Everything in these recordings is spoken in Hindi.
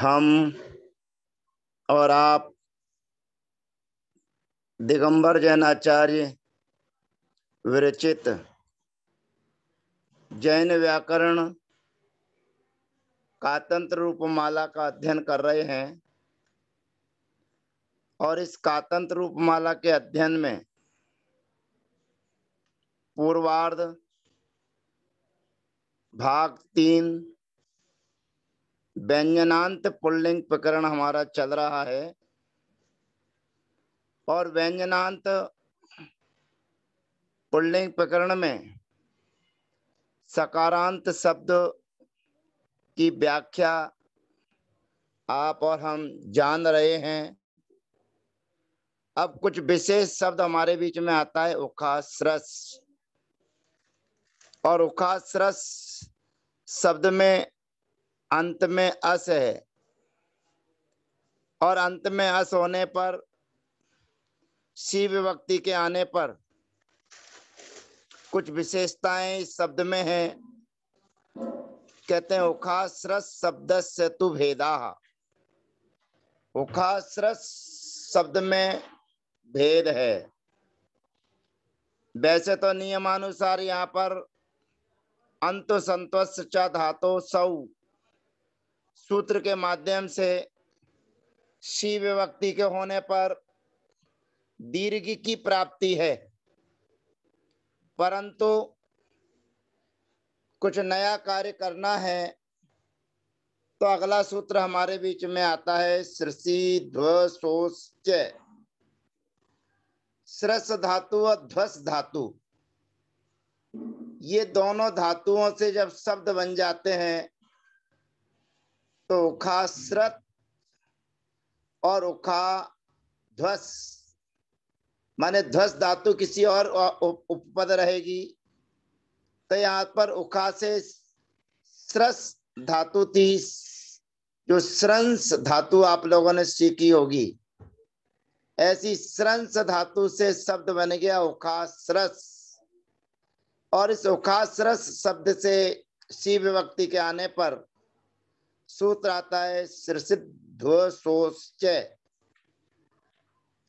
हम और आप दिगंबर जैन आचार्य विरचित जैन व्याकरण कातंत्र रूपमाला का अध्ययन कर रहे हैं और इस कातंत्र रूपमाला के अध्ययन में पूर्वार्ध भाग तीन व्यंजनांत पुल्लिंग प्रकरण हमारा चल रहा है और व्यंजनांत पुल्लिंग प्रकरण में सकारांत शब्द की व्याख्या आप और हम जान रहे हैं अब कुछ विशेष शब्द हमारे बीच में आता है उखासरस और उखासरस शब्द में अंत में अस है और अंत में अस होने पर सी विभक्ति के आने पर कुछ विशेषताएं इस शब्द में है कहते हैं उखास शब्द से तु भेदा उखास शब्द में भेद है वैसे तो नियमानुसार यहाँ पर अंत संतोष च धातो सऊ सूत्र के माध्यम से शिव व्यक्ति के होने पर दीर्घ की प्राप्ति है परंतु कुछ नया कार्य करना है तो अगला सूत्र हमारे बीच में आता है सृषि ध्वसोच सृस धातु और ध्वस धातु ये दोनों धातुओं से जब शब्द बन जाते हैं तो उखा स्रत और उखा ध्वस माने ध्वस धातु किसी और उपपद रहेगी तो यहाँ पर उखा से स्रस धातु थी जो स्रंस धातु आप लोगों ने सीखी होगी ऐसी स्रंस धातु से शब्द बन गया उखा स्रस और इस उखा स्रस शब्द से शिव व्यक्ति के आने पर सूत्र आता है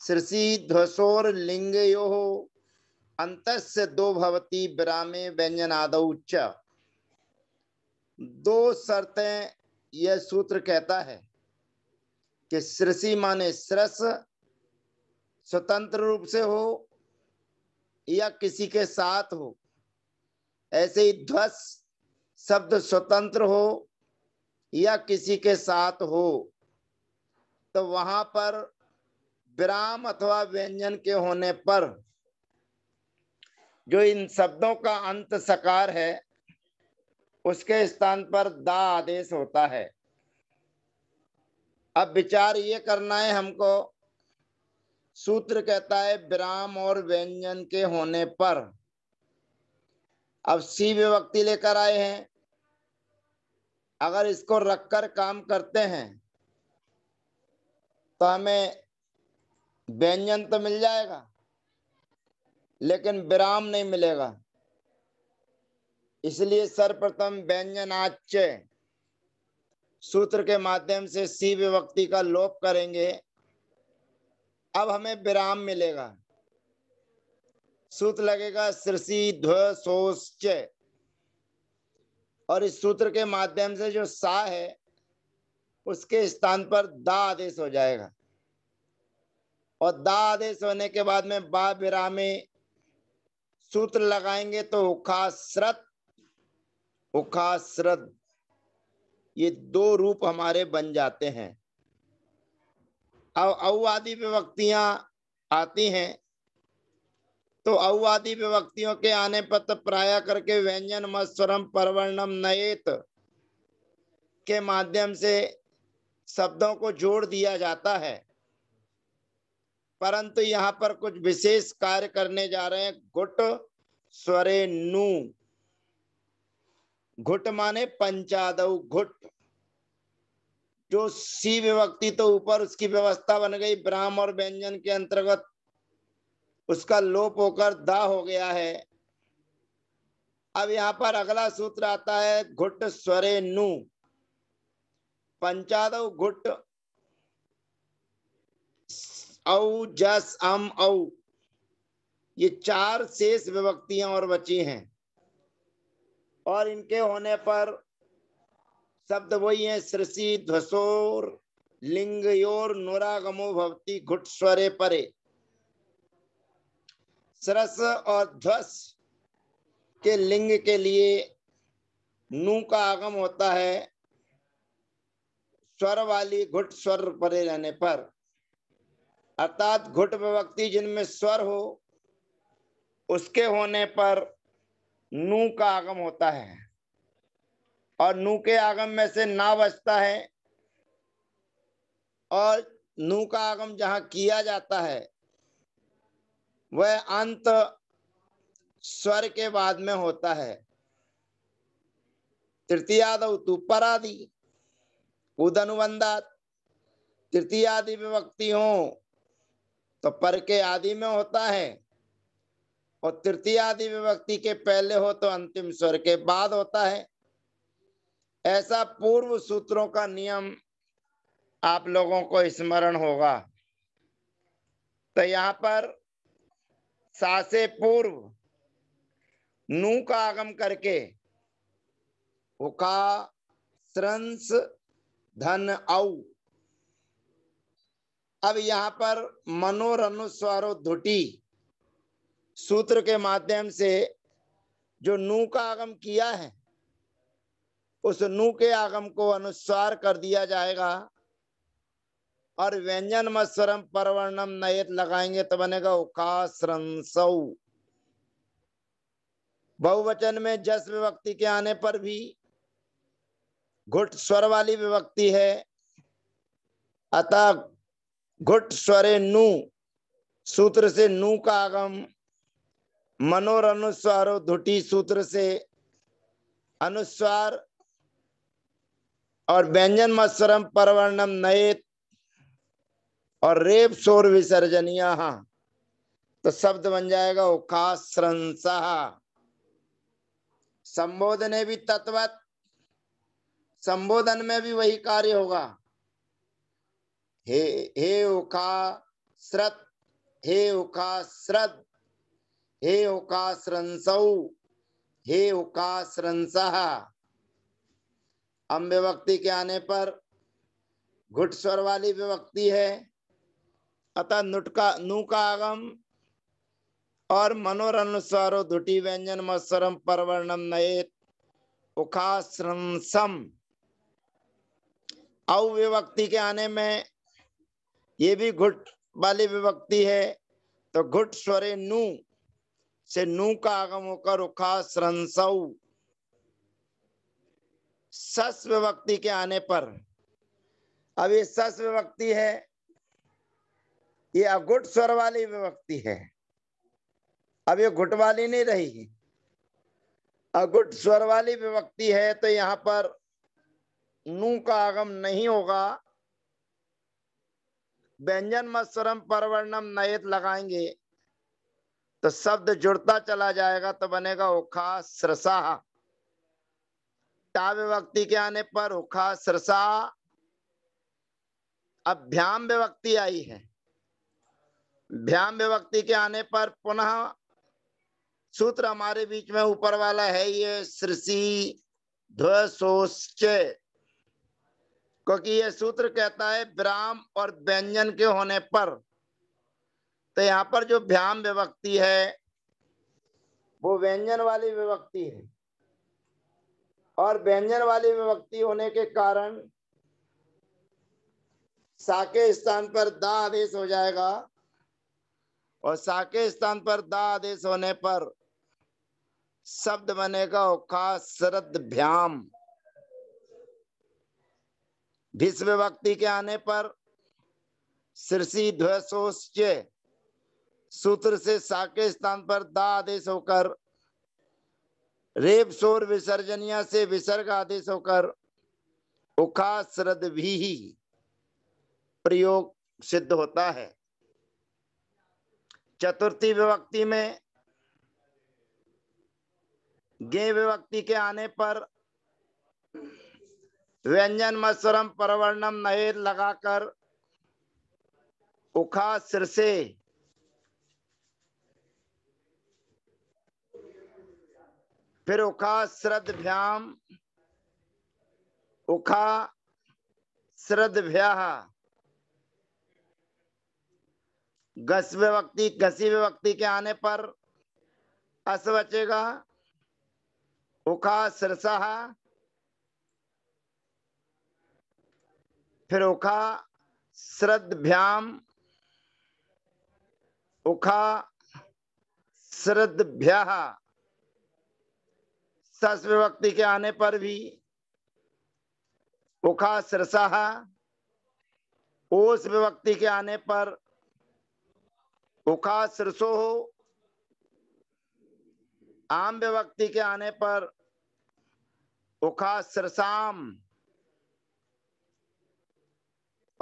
सिरसी ध्वसोर लिंग यो अंत से दो भवती विरामे व्यंजनादौ उच्च दो शर्तें यह सूत्र कहता है कि सृषि माने सरस स्वतंत्र रूप से हो या किसी के साथ हो ऐसे ही ध्वस शब्द स्वतंत्र हो या किसी के साथ हो तो वहां पर विराम अथवा व्यंजन के होने पर जो इन शब्दों का अंत सकार है उसके स्थान पर दा आदेश होता है अब विचार ये करना है हमको सूत्र कहता है विराम और व्यंजन के होने पर अब सी विभक्ति लेकर आए हैं अगर इसको रखकर काम करते हैं तो हमें व्यंजन तो मिल जाएगा लेकिन विराम नहीं मिलेगा इसलिए सर्वप्रथम व्यंजन आच्य सूत्र के माध्यम से सी विभक्ति का लोप करेंगे अब हमें विराम मिलेगा सूत्र लगेगा सृषि ध्व और इस सूत्र के माध्यम से जो सा है उसके स्थान पर दा आदेश हो जाएगा और दा आदेश होने के बाद में बा विरामे सूत्र लगाएंगे तो उखाश्रत उखाश्रत ये दो रूप हमारे बन जाते हैं अब आदि विभक्तियां आती हैं तो अववादी विभक्तियों के आने पर तो प्राय करके व्यंजन मस्वरम परवर्णम नयेत के माध्यम से शब्दों को जोड़ दिया जाता है परंतु यहाँ पर कुछ विशेष कार्य करने जा रहे हैं घुट स्वरे नु घुट माने पंचाद घुट जो सी विभक्ति तो ऊपर उसकी व्यवस्था बन गई ब्राह्म और व्यंजन के अंतर्गत उसका लोप होकर दा हो गया है अब यहाँ पर अगला सूत्र आता है घुट स्वरे नु पंचाद घुट औ जस अम औ ये चार शेष विभक्तियां और बची हैं और इनके होने पर शब्द वही है सृषि ध्वसोर लिंग योर नुरागमो भवती घुट स्वरे परे सरस और ध्वस के लिंग के लिए नू का आगम होता है स्वर वाली घुट स्वर परे रहने पर अर्थात घुट विभक्ति जिनमें स्वर हो उसके होने पर नू का आगम होता है और नू के आगम में से ना बचता है और नू का आगम जहाँ किया जाता है वह अंत स्वर के बाद में होता है तृतीयादव तु परादि उदनुबंधात तृतीयादि विभक्ति हो तो पर के आदि में होता है और तृतीयादि विभक्ति के पहले हो तो अंतिम स्वर के बाद होता है ऐसा पूर्व सूत्रों का नियम आप लोगों को स्मरण होगा तो यहाँ पर सा से पूर्व नू का आगम करके उका श्रंस धन औ अब यहां पर मनोरनुस्वारो धुटी सूत्र के माध्यम से जो नू का आगम किया है उस नू के आगम को अनुस्वार कर दिया जाएगा और व्यंजन में स्वरम परवर्णम नयत लगाएंगे तो बनेगा उकाश्रंसौ बहुवचन में जस विभक्ति के आने पर भी घुट स्वर वाली विभक्ति है अतः घुट स्वरे नु सूत्र से नु का आगम मनोर अनुस्वार धुटी सूत्र से अनुस्वार और व्यंजन मत्सरम परवर्णम नयेत और रेप सोर विसर्जनिया तो शब्द बन जाएगा उखाश्रंसा संबोधने भी तत्वत संबोधन में भी वही कार्य होगा हे हे उखा श्रत हे उखा श्रद हे उकाश्रंसौ हे उकाश्रंस अम्य व्यक्ति के आने पर घुटस्वर वाली विभक्ति है अतः नुटका नुकागम और मनोरनुसारो धुटी व्यंजन मत्सरम परवर्णम नये उखाश्रंसम अव्यवक्ति के आने में ये भी घुट वाली विभक्ति है तो घुट स्वरे नु से नु का आगम होकर उखाश्रंसऊ सस विभक्ति के आने पर अब ये सस विभक्ति है ये अघुट स्वर वाली विभक्ति है अब ये घुट वाली नहीं रही अघुट स्वर वाली विभक्ति है तो यहाँ पर नू का आगम नहीं होगा व्यंजन मत्सरम परवर्णम नयत लगाएंगे तो शब्द जुड़ता चला जाएगा तो बनेगा उखा सरसा टा विभक्ति के आने पर उखा सरसा अभ्याम विभक्ति आई है भ्याम विभक्ति के आने पर पुनः सूत्र हमारे बीच में ऊपर वाला है ये सृषि ध्वसोश्च क्योंकि ये सूत्र कहता है ब्राह्म और व्यंजन के होने पर तो यहाँ पर जो भ्याम विभक्ति है वो व्यंजन वाली विभक्ति है और व्यंजन वाली विभक्ति होने के कारण साके स्थान पर दा आदेश हो जाएगा और सा के स्थान पर दा आदेश होने पर शब्द बनेगा औखा शरद भ्याम भीष्म भक्ति के आने पर सिरसी ध्वसोच सूत्र से साके स्थान पर दा आदेश होकर रेप शोर विसर्जनिया से विसर्ग आदेश होकर उखा श्रद भी प्रयोग सिद्ध होता है चतुर्थी विभक्ति में गे विभक्ति के आने पर व्यंजन मत्सरम परवर्णम नहेर लगाकर उखा सिर से फिर उखा भ्याम उखा भ्या घस व्यक्ति घसी व्यक्ति के आने पर अस बचेगा उखा सिरसा फिर उखा श्रद्ध्याम उखा श्रद्ध्या सस विभक्ति के आने पर भी उखा सिरसा ओस विभक्ति के आने पर उखा सरसों हो आम व्यक्ति के आने पर उखा सरसाम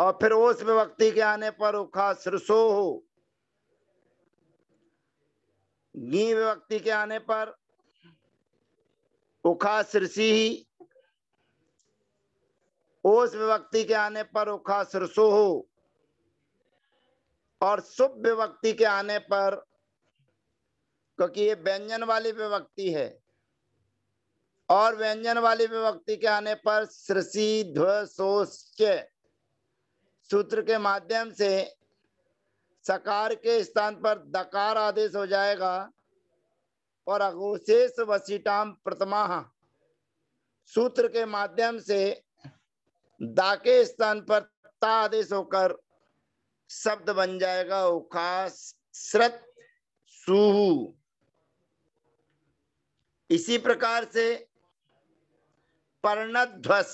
और फिर उस व्यक्ति के आने पर उखा सरसो हो गी व्यक्ति के आने पर उखा सिरसी ही उस व्यक्ति के आने पर उखा सरसो हो और शुभ विभक्ति के आने पर क्योंकि ये व्यंजन वाली विभक्ति है और व्यंजन वाली विभक्ति के आने पर सृषि ध्वसोश्य सूत्र के माध्यम से सकार के स्थान पर दकार आदेश हो जाएगा और अघोशेष वसीटाम प्रथमा सूत्र के माध्यम से दा के स्थान पर ता आदेश होकर शब्द बन जाएगा उकाश्रत सुहु इसी प्रकार से पर्णध्वस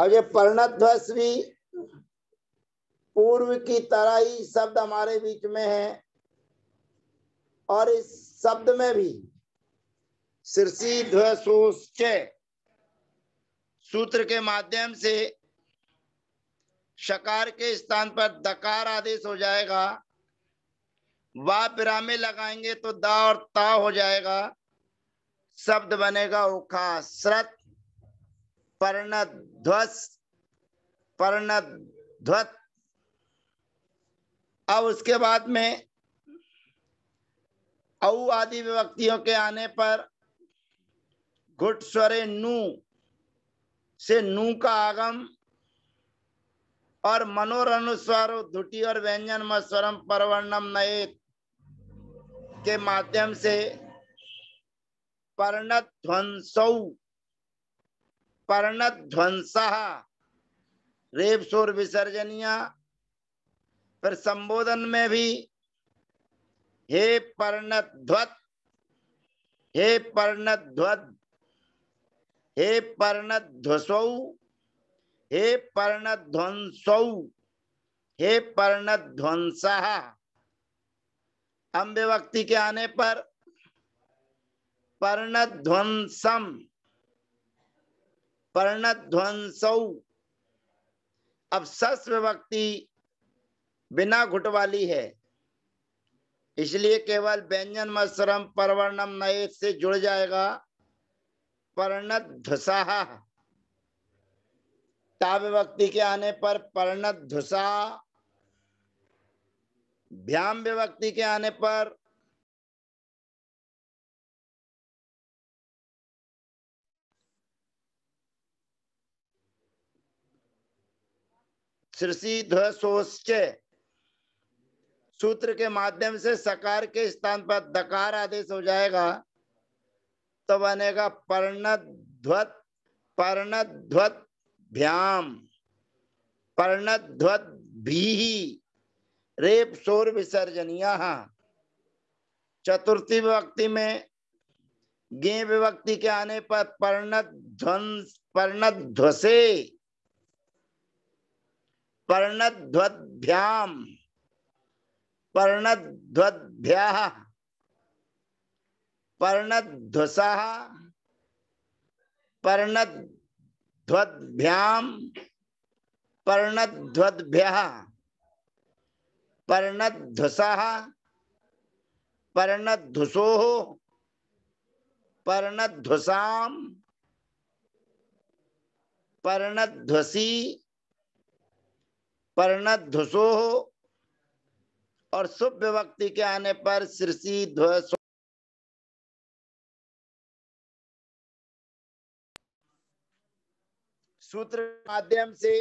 अब ये पर्णध्वस भी पूर्व की तरह ही शब्द हमारे बीच में है और इस शब्द में भी शीर्षी ध्वसोश्च सूत्र के माध्यम से शकार के स्थान पर दकार आदेश हो जाएगा वा विरामे लगाएंगे तो दा और ता हो जाएगा शब्द बनेगा उखा श्रत पर्ण ध्वत अब उसके बाद में औ आदि विभक्तियों के आने पर घुट स्वरे नू से नू का आगम और मनोरनुस्वर धुटी और व्यंजन में स्वरम परवर्णम नए के माध्यम से पर्णत ध्वंसौ पर्णत ध्वंस रेप शोर विसर्जनिया फिर संबोधन में भी हे पर्णत ध्वत हे पर्णत ध्वत हे पर्णत ध्वसौ हे ध्वंस हे ध्वंस अम्ब्यवक्ति के आने पर पर्ण ध्वंस अब सस विभक्ति बिना घुट वाली है इसलिए केवल व्यंजन मश्रम परवर्णम नए से जुड़ जाएगा पर्णध्वसा ताव्यवक्ति के आने पर पर्णत धुसा भ्याम विभक्ति के आने पर सूत्र के माध्यम से सकार के स्थान पर दकार आदेश हो जाएगा तो बनेगा पर्णध्वत पर्णध्वत भ्याम भी रेप शोर विसर्जनिया चतुर्थी विभक्ति में गे विभक्ति के आने पर ध्वंस ध्वसे पर्णध्वंस पर्णध्वसे पर्णध्वद्भ्याम पर्णध्वद्भ्या ध्वसा पर्णध्व ध्वद्भ्याम पर्णध्वद्भ्य पर्णध्वसा पर्णध्वसो पर्णध्वसा पर्णध्वसी पर्णध्वसो और शुभ व्यक्ति के आने पर सिरसी ध्वस सूत्र माध्यम से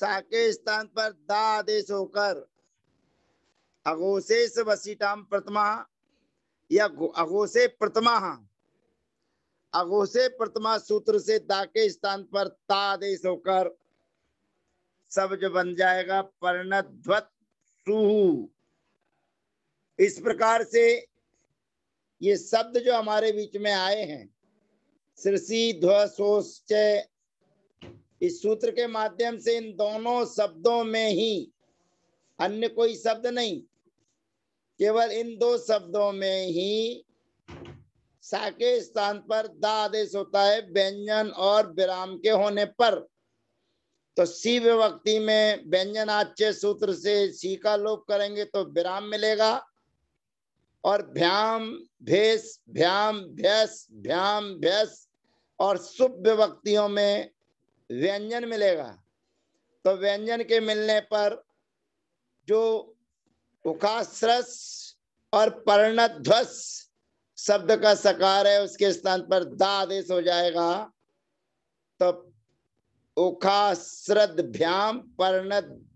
सा के स्थान पर दा आदेश होकर अघोषेश वसीटाम प्रतिमा या अघोषे प्रतिमा हाँ। अघोषे प्रतिमा सूत्र से दा के स्थान पर ता आदेश होकर शब्द बन जाएगा पर्णध्वत इस प्रकार से ये शब्द जो हमारे बीच में आए हैं इस सूत्र के माध्यम से इन दोनों शब्दों में ही अन्य कोई शब्द नहीं केवल इन दो शब्दों में ही साके स्थान पर दा आदेश होता है व्यंजन और विराम के होने पर तो सी विभक्ति में व्यंजन आच्य सूत्र से सी का लोप करेंगे तो विराम मिलेगा और भ्याम भेष भ्याम भ्यस भ्याम भ्यस और शुभ विभक्तियों में व्यंजन मिलेगा तो व्यंजन के मिलने पर जो उकाश्रस और पर्णध्वस शब्द का सकार है उसके स्थान पर दा आदेश हो जाएगा तो उखाश्रद्भ्याम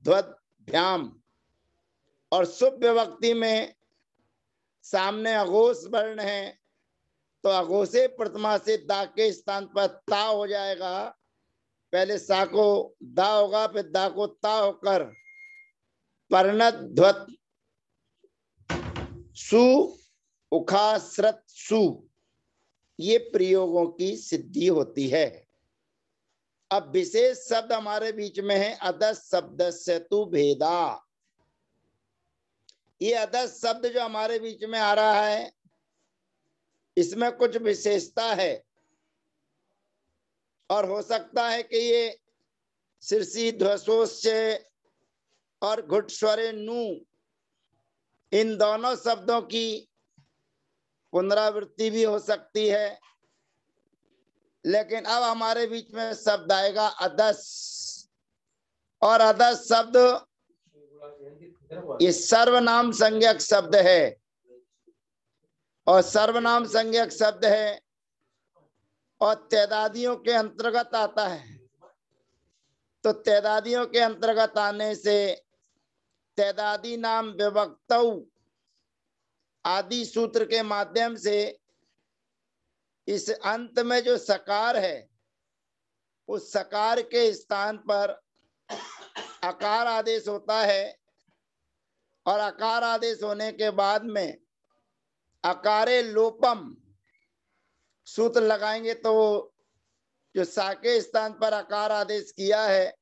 भ्याम और शुभ व्यक्ति में सामने अघोष वर्ण है तो अघोषे प्रतिमा से दा के स्थान पर ता हो जाएगा पहले सा को दा होगा फिर दा को ता होकर परनत ध्वत सु उखास्रत सु ये प्रयोगों की सिद्धि होती है अब विशेष शब्द हमारे बीच में है अदस शब्द से तु भेदा ये अदस शब्द जो हमारे बीच में आ रहा है इसमें कुछ विशेषता है और हो सकता है कि ये सिरसी ध्वसोश और घुटस्वरे नू इन दोनों शब्दों की पुनरावृत्ति भी हो सकती है लेकिन अब हमारे बीच में शब्द आएगा अदस और अदस शब्द ये सर्वनाम संज्ञक शब्द है और सर्वनाम संज्ञक शब्द है और तैदादियों के अंतर्गत आता है तो तैदादियों के अंतर्गत आने से तैदादी नाम विभक्त आदि सूत्र के माध्यम से इस अंत में जो सकार है उस सकार के स्थान पर अकार आदेश होता है और अकार आदेश होने के बाद में अकारे लोपम सूत्र लगाएंगे तो जो साके स्थान पर आकार आदेश किया है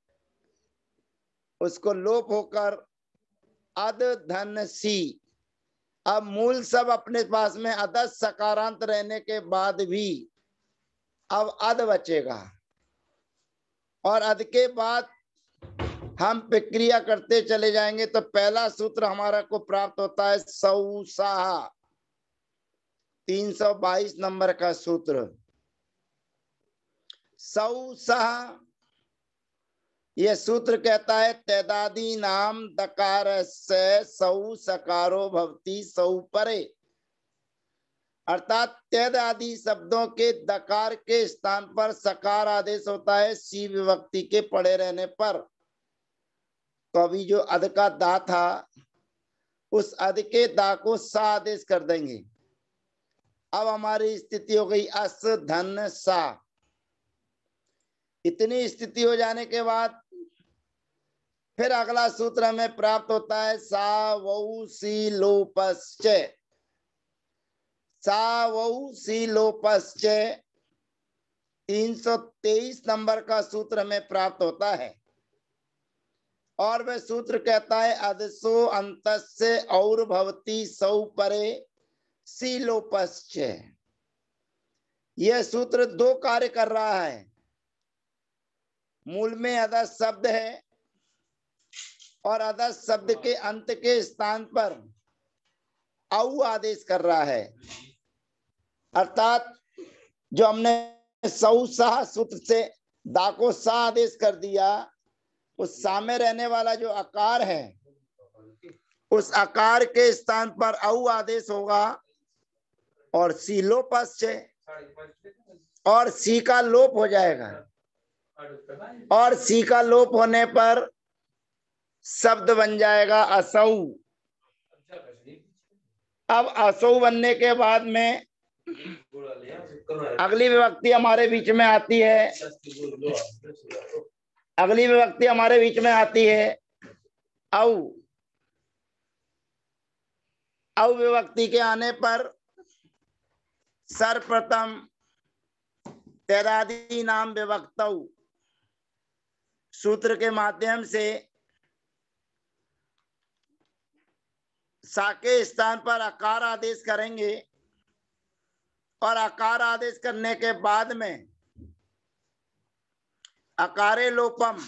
उसको लोप होकर अद धन सी अब मूल सब अपने पास में अदस सकारांत रहने के बाद भी अब अद बचेगा और अद के बाद हम प्रक्रिया करते चले जाएंगे तो पहला सूत्र हमारा को प्राप्त होता है साहा 322 नंबर का सूत्र सौ सह यह सूत्र कहता है तैदादी नाम दकार से सौ सकारो भवती सौ परे अर्थात तैद आदि शब्दों के दकार के स्थान पर सकार आदेश होता है सी विभक्ति के पड़े रहने पर तो अभी जो अध का दा था उस अध के दा को सा आदेश कर देंगे अब हमारी स्थिति हो गई अस धन सा इतनी स्थिति हो जाने के बाद फिर अगला सूत्र हमें प्राप्त होता है सा वऊ सी लोपश्चय सा वऊ सी लोपश्चय तीन सौ तेईस नंबर का सूत्र हमें प्राप्त होता है और वह सूत्र कहता है अदसो अंत और भवती सौ परे सीलोपस्य यह सूत्र दो कार्य कर रहा है मूल में अदस शब्द है और अदस शब्द के अंत के स्थान पर औ आदेश कर रहा है अर्थात जो हमने सऊ शाह सूत्र से दाको सा आदेश कर दिया उस सामे रहने वाला जो आकार है उस आकार के स्थान पर औ आदेश होगा और सी लोपस से और सी का लोप हो जाएगा और सी का लोप होने पर शब्द बन जाएगा असौ अब असौ बनने के बाद में अगली विभक्ति हमारे बीच में आती है अगली विभक्ति हमारे बीच में आती है औ विभक्ति के आने पर सर्वप्रथम तैरादी नाम विभक्त सूत्र के माध्यम से साके स्थान पर आकार आदेश करेंगे और आकार आदेश करने के बाद में अकारे लोपम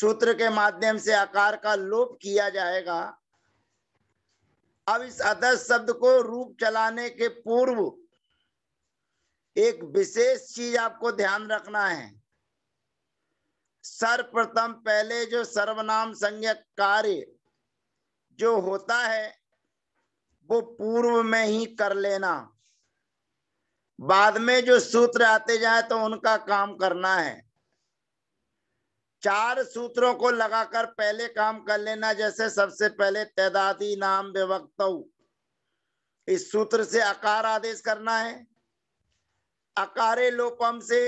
सूत्र के माध्यम से आकार का लोप किया जाएगा अब इस अदस शब्द को रूप चलाने के पूर्व एक विशेष चीज आपको ध्यान रखना है सर्वप्रथम पहले जो सर्वनाम संज्ञक कार्य जो होता है वो पूर्व में ही कर लेना बाद में जो सूत्र आते जाए तो उनका काम करना है चार सूत्रों को लगाकर पहले काम कर लेना जैसे सबसे पहले तैदादी नाम विभक्त इस सूत्र से अकार आदेश करना है अकारे लोपम से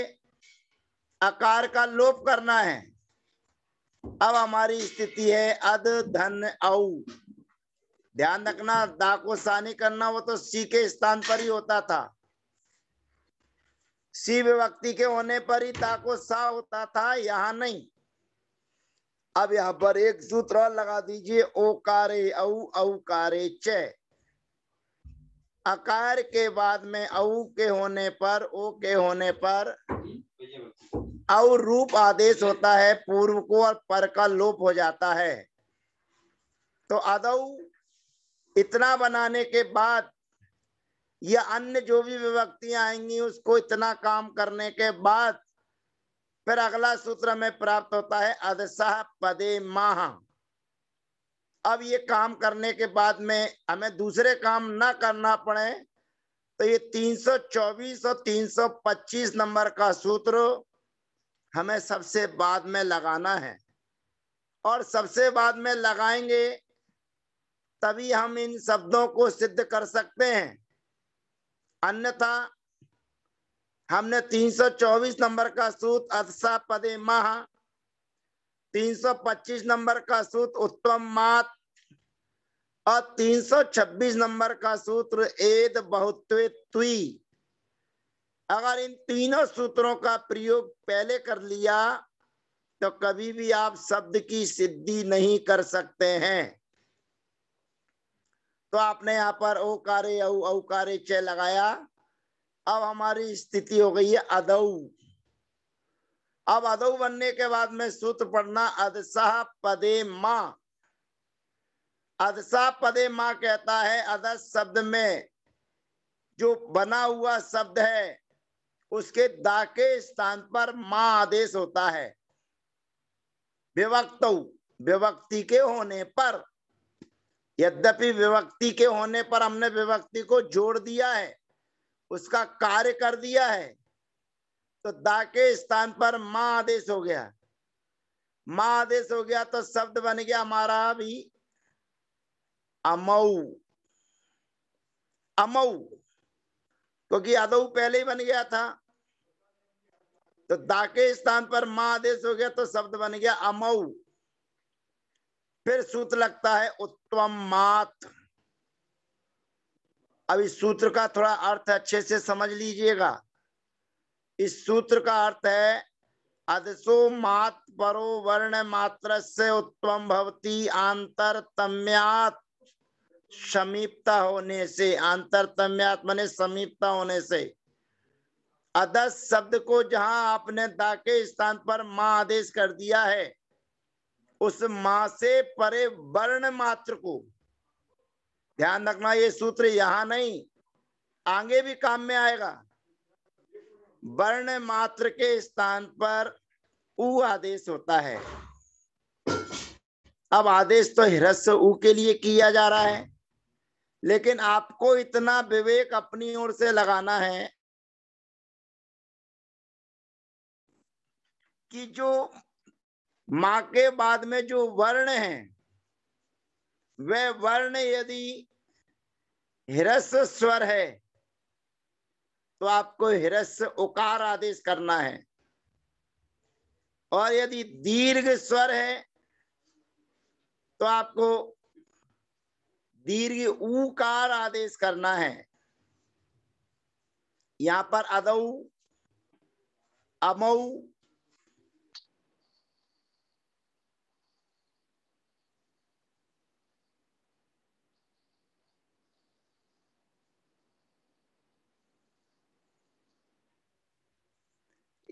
अकार का लोप करना है अब हमारी स्थिति है अद धन औ ध्यान रखना दा को सानी करना वो तो सी के स्थान पर ही होता था सी विभक्ति के होने पर ही दा को सा होता था यहाँ नहीं अब यहाँ पर एक सूत्र लगा दीजिए ओकारे औ औकारे च अकार के बाद में औ के होने पर ओ के होने पर औ रूप आदेश होता है पूर्व को और पर का लोप हो जाता है तो अदौ इतना बनाने के बाद या अन्य जो भी विभक्तियां आएंगी उसको इतना काम करने के बाद फिर अगला सूत्र में प्राप्त होता है अदसा पदे माह अब ये काम करने के बाद में हमें दूसरे काम ना करना पड़े तो ये 324 और 325 नंबर का सूत्र हमें सबसे बाद में लगाना है और सबसे बाद में लगाएंगे तभी हम इन शब्दों को सिद्ध कर सकते हैं अन्यथा हमने 324 नंबर का सूत अदसा पदे मह 325 नंबर का सूत उत्तम मात और 326 नंबर का सूत्र एद बहुत्वे अगर इन तीनों सूत्रों का प्रयोग पहले कर लिया तो कभी भी आप शब्द की सिद्धि नहीं कर सकते हैं तो आपने यहाँ पर ओ कारे औ औकारे च लगाया अब हमारी स्थिति हो गई है अदौ अब अदौ बनने के बाद में सूत्र पढ़ना अदसा पदे मा अदसा पदे माँ कहता है अदस शब्द में जो बना हुआ शब्द है उसके दाके स्थान पर माँ आदेश होता है विवक्त विवक्ति के होने पर यद्यपि विवक्ति के होने पर हमने विवक्ति को जोड़ दिया है उसका कार्य कर दिया है तो दा के स्थान पर मां आदेश हो गया मां आदेश हो गया तो शब्द बन गया हमारा भी अमऊ अमऊ क्योंकि तो अदऊ पहले ही बन गया था तो दा के स्थान पर मां आदेश हो गया तो शब्द बन गया अमऊ फिर सूत लगता है उत्तम मात अब इस सूत्र का थोड़ा अर्थ अच्छे से समझ लीजिएगा इस सूत्र का अर्थ है अदसो मात परो वर्ण मात्र से उत्तम भवती आंतर तम्यात समीपता होने से आंतर तम्यात मने समीपता होने से अदस शब्द को जहां आपने दाके स्थान पर माँ आदेश कर दिया है उस मां से परे वर्ण मात्र को ध्यान रखना ये सूत्र यहां नहीं आगे भी काम में आएगा वर्ण मात्र के स्थान पर उ आदेश होता है अब आदेश तो हृस्य उ के लिए किया जा रहा है लेकिन आपको इतना विवेक अपनी ओर से लगाना है कि जो मां के बाद में जो वर्ण है वह वर्ण यदि हिरस्य स्वर है तो आपको हिरस्य उकार आदेश करना है और यदि दीर्घ स्वर है तो आपको दीर्घ ऊकार आदेश करना है यहां पर अदौ अमऊ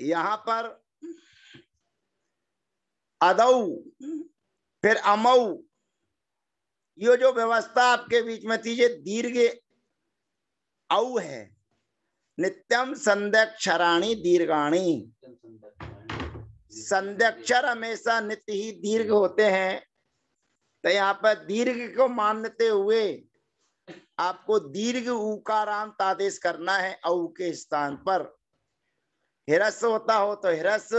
यहां पर अदौ फिर अमऊ ये जो व्यवस्था आपके बीच में थी ये दीर्घ औ है नित्यम संध्यक्षराणी दीर्घाणी संध्यक्षर हमेशा नित्य ही दीर्घ होते हैं तो यहाँ पर दीर्घ को मानते हुए आपको दीर्घ उकारांत आदेश करना है औ के स्थान पर हिरस होता हो तो हिरस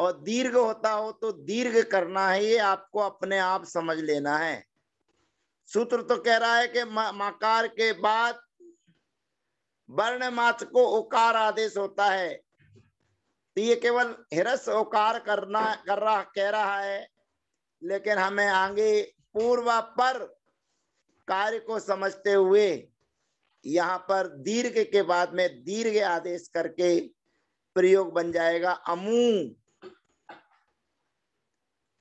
और दीर्घ होता हो तो दीर्घ करना है ये आपको अपने आप समझ लेना है सूत्र तो कह रहा है कि माकार के बाद वर्ण मात्र को उकार आदेश होता है तो ये केवल हिरस उकार करना कर रहा कह रहा है लेकिन हमें आगे पूर्वा पर कार्य को समझते हुए यहाँ पर दीर्घ के बाद में दीर्घ आदेश करके प्रयोग बन जाएगा अमू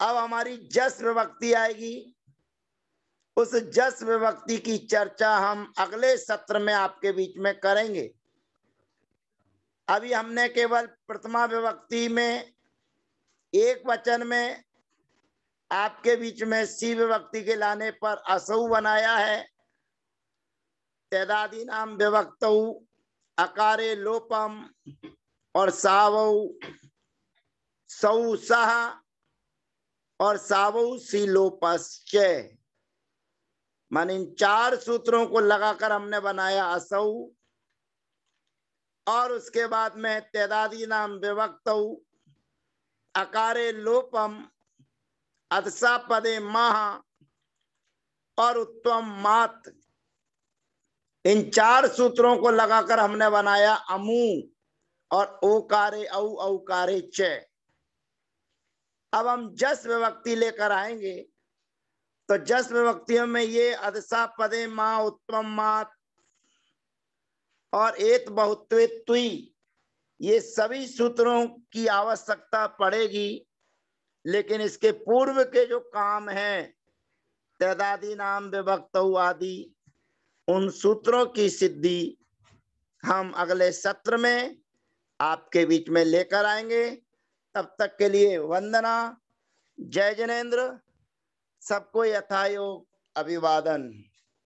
अब हमारी जस विभक्ति आएगी उस जस विभक्ति की चर्चा हम अगले सत्र में आपके बीच में करेंगे अभी हमने केवल प्रथमा विभक्ति में एक वचन में आपके बीच में सी विभक्ति के लाने पर असू बनाया है नाम विभक्त अकारे लोपम और साव सऊ सह और सी सिलोपश्च मान इन चार सूत्रों को लगाकर हमने बनाया असौ और उसके बाद में तेदादी नाम विभक्त अकारे लोपम अदसा पदे महा और उत्तम मात इन चार सूत्रों को लगाकर हमने बनाया अमू और ओकारे औ औकारे च अब हम जस विभक्ति लेकर आएंगे तो जस विभक्तियों में ये अदसा पदे मा उत्तम मात और एत बहुत्वे तुई ये सभी सूत्रों की आवश्यकता पड़ेगी लेकिन इसके पूर्व के जो काम है तदादि नाम विभक्त आदि उन सूत्रों की सिद्धि हम अगले सत्र में आपके बीच में लेकर आएंगे तब तक के लिए वंदना जय जनेन्द्र सबको यथायोग अभिवादन